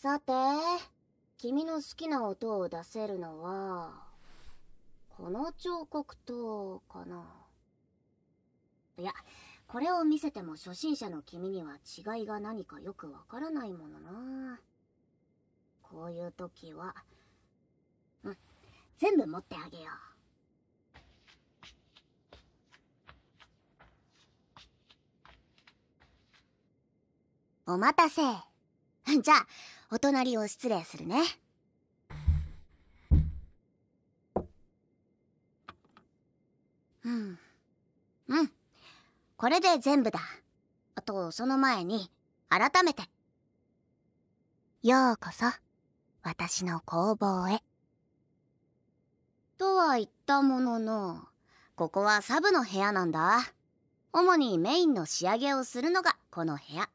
さて、君の好きな音を出せるのは、この彫刻刀かな。いや、これを見せても初心者の君には違いが何かよくわからないものな。こういう時は、うん、全部持ってあげよう。お待たせ。じゃあお隣を失礼するね。うんうんこれで全部だあとその前に改めてようこそ私の工房へとは言ったもののここはサブの部屋なんだ主にメインの仕上げをするのがこの部屋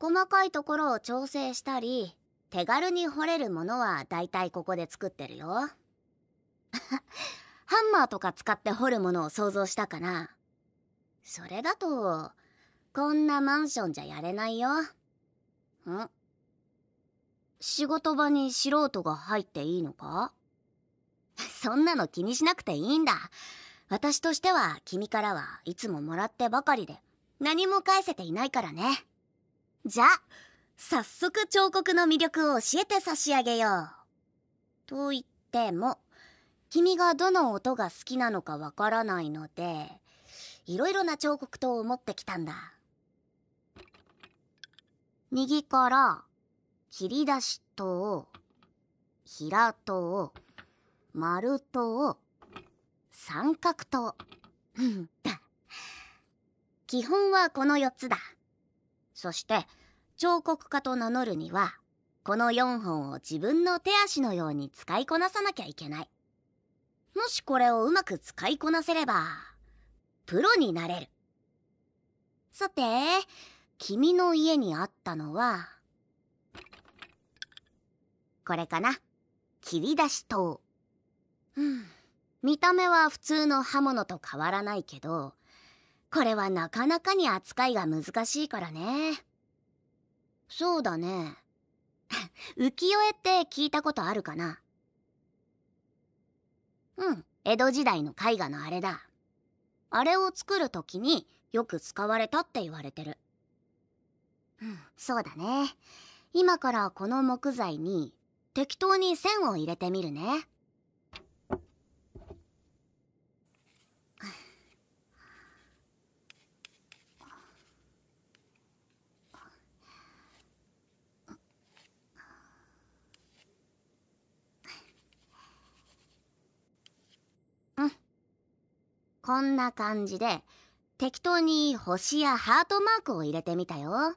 細かいところを調整したり手軽に掘れるものはだいたいここで作ってるよ ハンマーとか使って掘るものを想像したかなそれだとこんなマンションじゃやれないよん仕事場に素人が入っていいのか そんなの気にしなくていいんだ私としては君からはいつももらってばかりで何も返せていないからねじゃあ早速彫刻の魅力を教えて差し上げよう。と言っても君がどの音が好きなのかわからないのでいろいろな彫刻刀を持ってきたんだ。右から切り出し刀平刀丸刀三角刀 だ基本はこの4つだそして彫刻家と名乗るにはこの4本を自分の手足のように使いこなさなきゃいけないもしこれをうまく使いこなせればプロになれるさて君の家にあったのはこれかな切り出し刀うん見た目は普通の刃物と変わらないけどこれはなかなかに扱いが難しいからねそうだね 浮世絵って聞いたことあるかなうん江戸時代の絵画のあれだあれを作る時によく使われたって言われてるうんそうだね今からこの木材に適当に線を入れてみるねこんな感じで、適当に星やハートマークを入れてみたよ。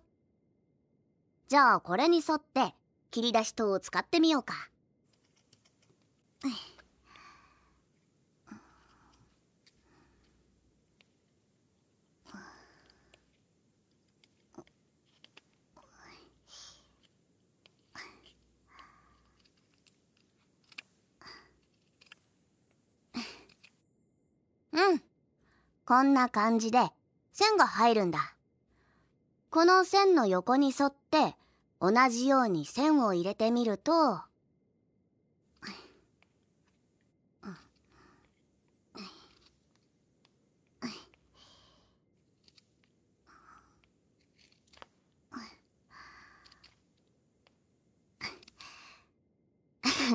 じゃあこれに沿って、切り出し等を使ってみようか。うんこんな感じで線が入るんだこの線の横に沿って同じように線を入れてみると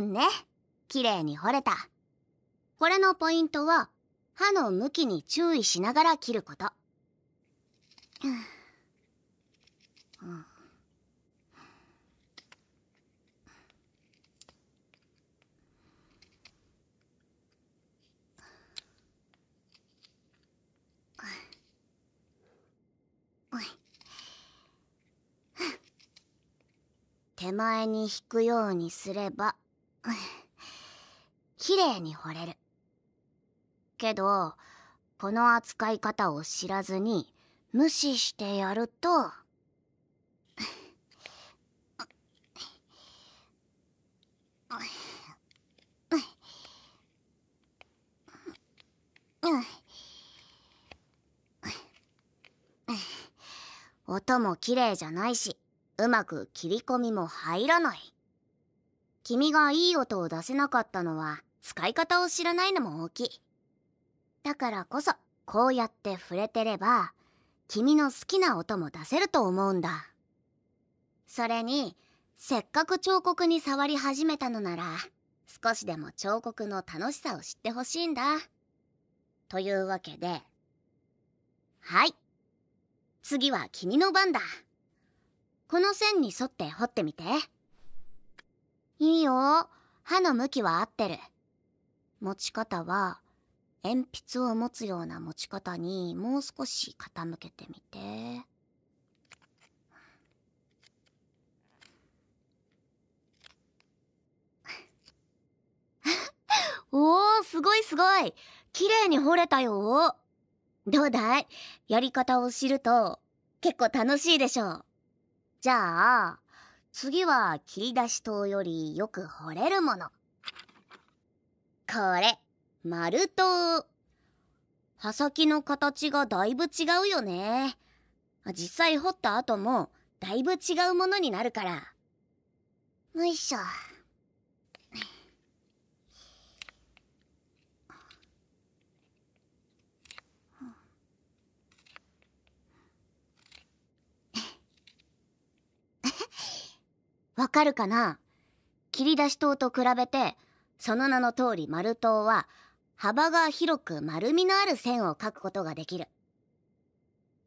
ね綺麗に掘れたこれのポイントは刃の向きに注意しながら切ること。手前に引くようにすれば、綺麗に掘れる。けどこの扱い方を知らずに無視してやると音も綺麗じゃないしうまく切り込みも入らない君がいい音を出せなかったのは使い方を知らないのも大きいだからこそこうやって触れてれば君の好きな音も出せると思うんだそれにせっかく彫刻に触り始めたのなら少しでも彫刻の楽しさを知ってほしいんだというわけではい次は君の番だこの線に沿って掘ってみていいよ刃の向きは合ってる持ち方は鉛筆を持つような持ち方にもう少し傾けてみて おお、すごいすごい。綺麗に掘れたよ。どうだいやり方を知ると結構楽しいでしょう。じゃあ、次は切り出し刀よりよく掘れるもの。これ。丸と刃先の形がだいぶ違うよね実際掘った後もだいぶ違うものになるからよいしょ わかるかな切り出し刀と比べてその名の通り丸刀は幅が広く丸みのある線を描くことができる。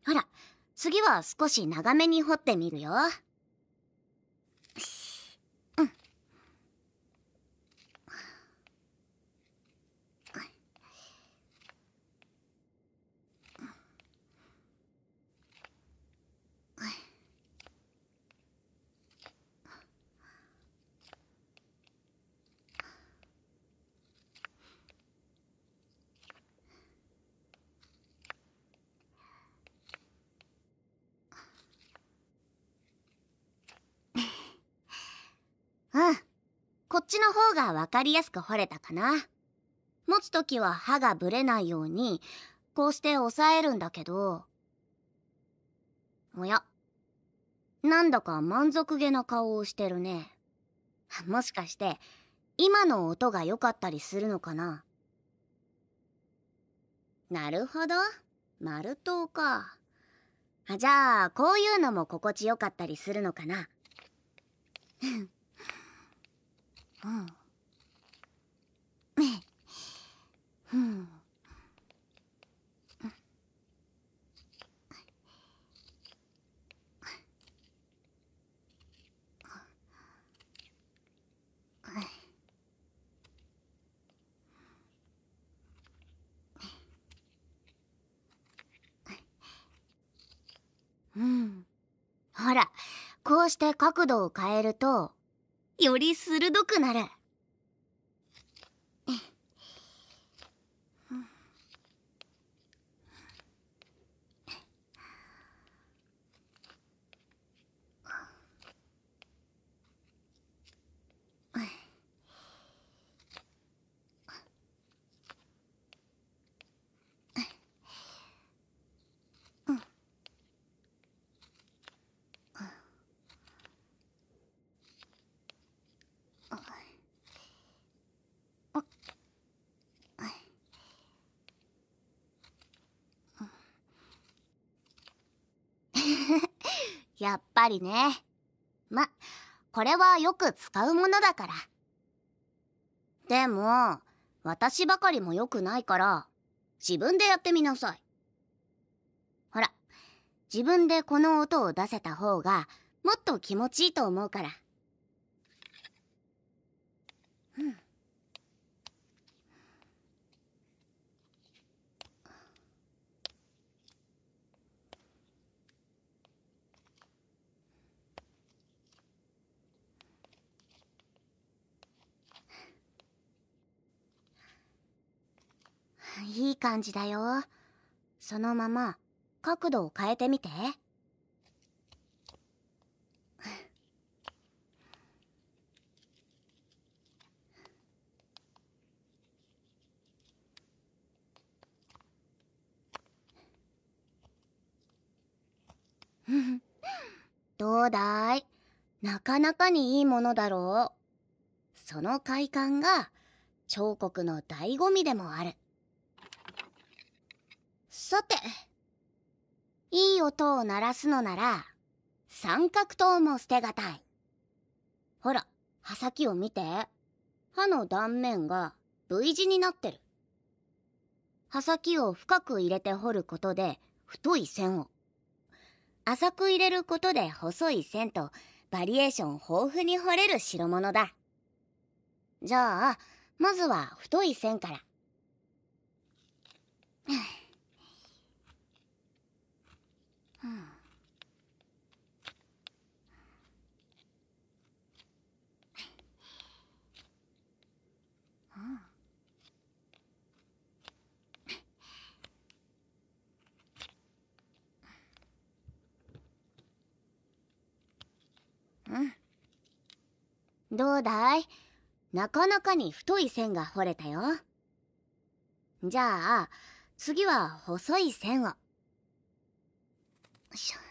ほら、次は少し長めに彫ってみるよ。ちの方が分かりやすく掘れたかな。持つ時は歯がぶれないように、こうして押さえるんだけど。おや。なんだか満足げな顔をしてるね。もしかして、今の音が良かったりするのかななるほど。丸刀か。じゃあ、こういうのも心地よかったりするのかな。うんうん、ほらこうして角度を変えるとより鋭くなる。やっぱりねまこれはよく使うものだからでも私ばかりも良くないから自分でやってみなさいほら自分でこの音を出せた方がもっと気持ちいいと思うからいい感じだよそのまま角度を変えてみて どうだいなかなかにいいものだろうその快感が彫刻の醍醐味でもあるさていい音を鳴らすのなら三角刀も捨てがたいほら刃先を見て刃の断面が V 字になってる刃先を深く入れて掘ることで太い線を浅く入れることで細い線とバリエーション豊富に掘れる代物だじゃあまずは太い線から。うんどうだいなかなかに太い線が掘れたよじゃあ次は細い線をよいしょ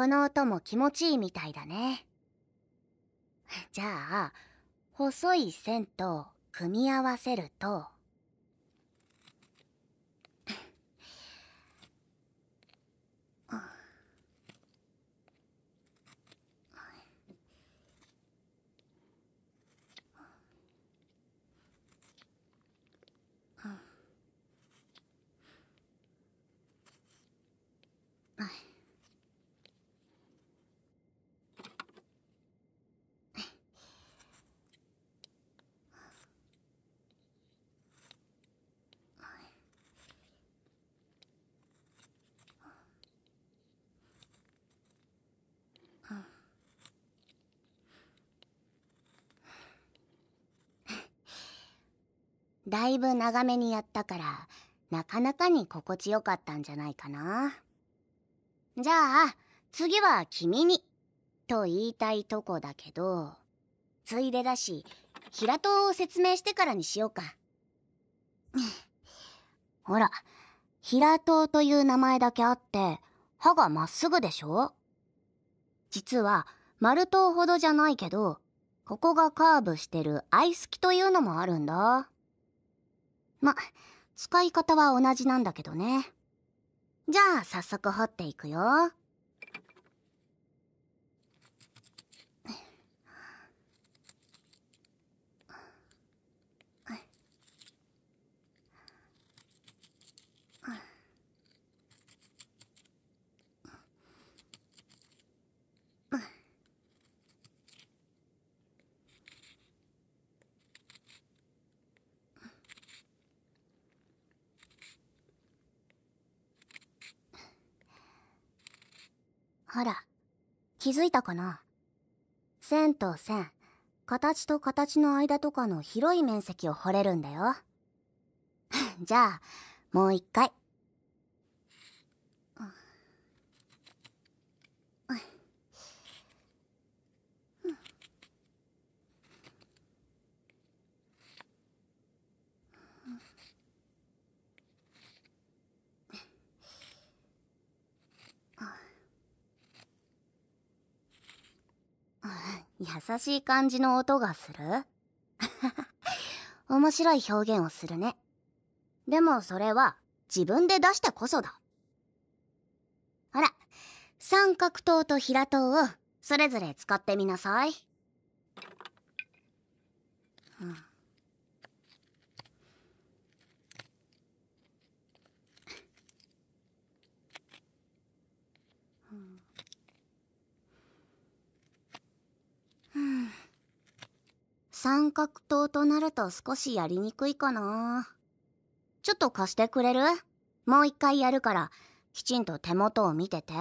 この音も気持ちいいみたいだね。じゃあ、細い線と組み合わせると。だいぶ長めにやったからなかなかに心地よかったんじゃないかなじゃあ次は君にと言いたいとこだけどついでだし平戸を説明してからにしようか ほら平戸という名前だけあって歯がまっすぐでしょ実は丸刀ほどじゃないけどここがカーブしてるアイスキというのもあるんだま、使い方は同じなんだけどね。じゃあ早速掘っていくよ。ほら、気づいたかな線と線、形と形の間とかの広い面積を掘れるんだよ。じゃあ、もう一回。優しい感じの音がする 面白い表現をするね。でもそれは自分で出してこそだ。ほら、三角刀と平刀をそれぞれ使ってみなさい。うん三角塔となると少しやりにくいかな。ちょっと貸してくれるもう一回やるから、きちんと手元を見てて。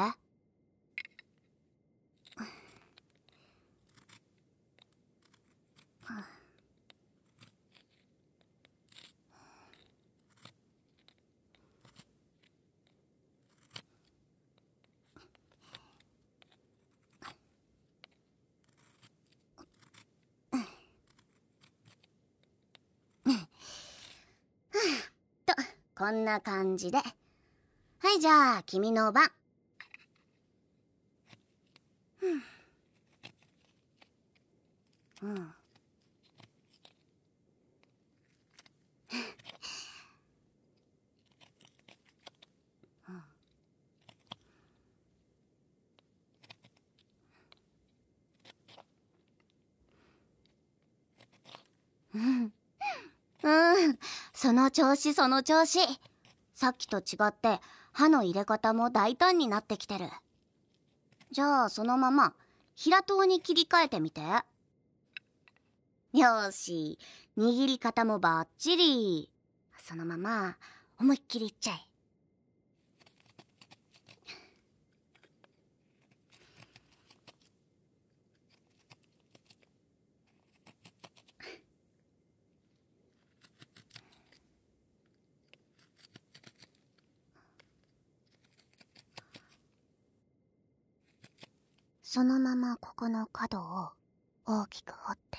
こんな感じで。はい、じゃあ、君の番。うん。ん。その調子その調子さっきと違って歯の入れ方も大胆になってきてるじゃあそのまま平刀に切り替えてみてよし握り方もバッチリそのまま思いっきりいっちゃえそのままここの角を大きく折って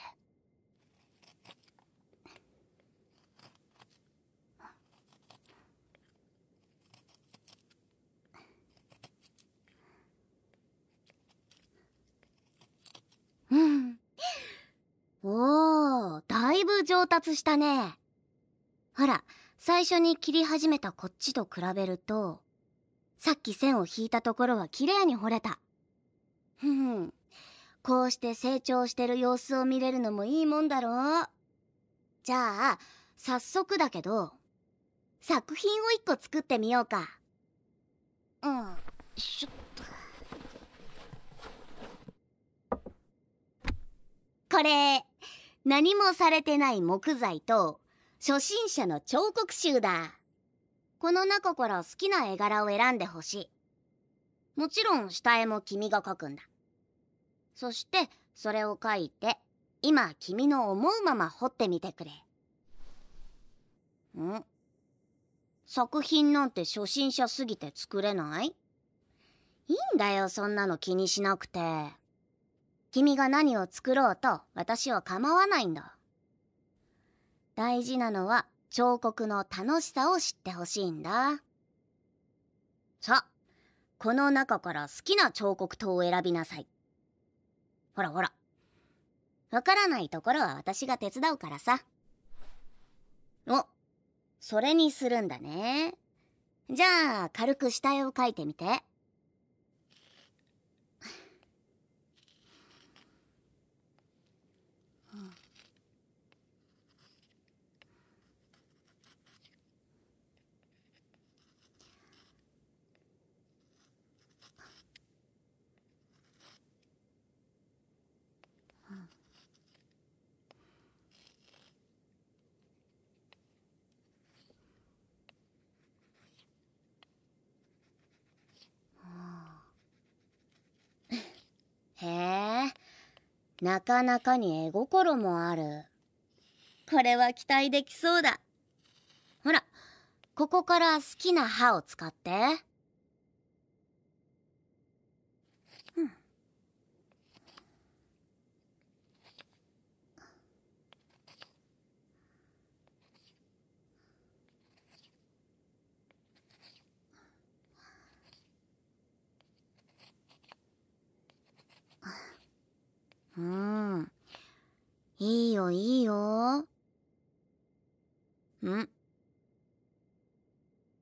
うんおおだいぶ上達したねほら最初に切り始めたこっちと比べるとさっき線を引いたところは綺麗に掘れた。ふん。こうして成長してる様子を見れるのもいいもんだろう。じゃあ、早速だけど、作品を一個作ってみようか。うん、しょっと。これ、何もされてない木材と、初心者の彫刻集だ。この中から好きな絵柄を選んでほしい。もちろん下絵も君が描くんだ。そしてそれを書いて今君の思うまま掘ってみてくれん作品なんて初心者すぎて作れないいいんだよそんなの気にしなくて君が何を作ろうと私は構わないんだ大事なのは彫刻の楽しさを知ってほしいんださあこの中から好きな彫刻刀を選びなさいほらほら。わからないところは私が手伝うからさ。お、それにするんだね。じゃあ、軽く下絵を描いてみて。なかなかに絵心もある。これは期待できそうだ。ほら、ここから好きな歯を使って。うん。いいよ、いいよ。ん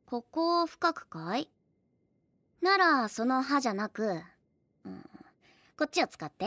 ここを深くかいなら、その歯じゃなく、うん、こっちを使って。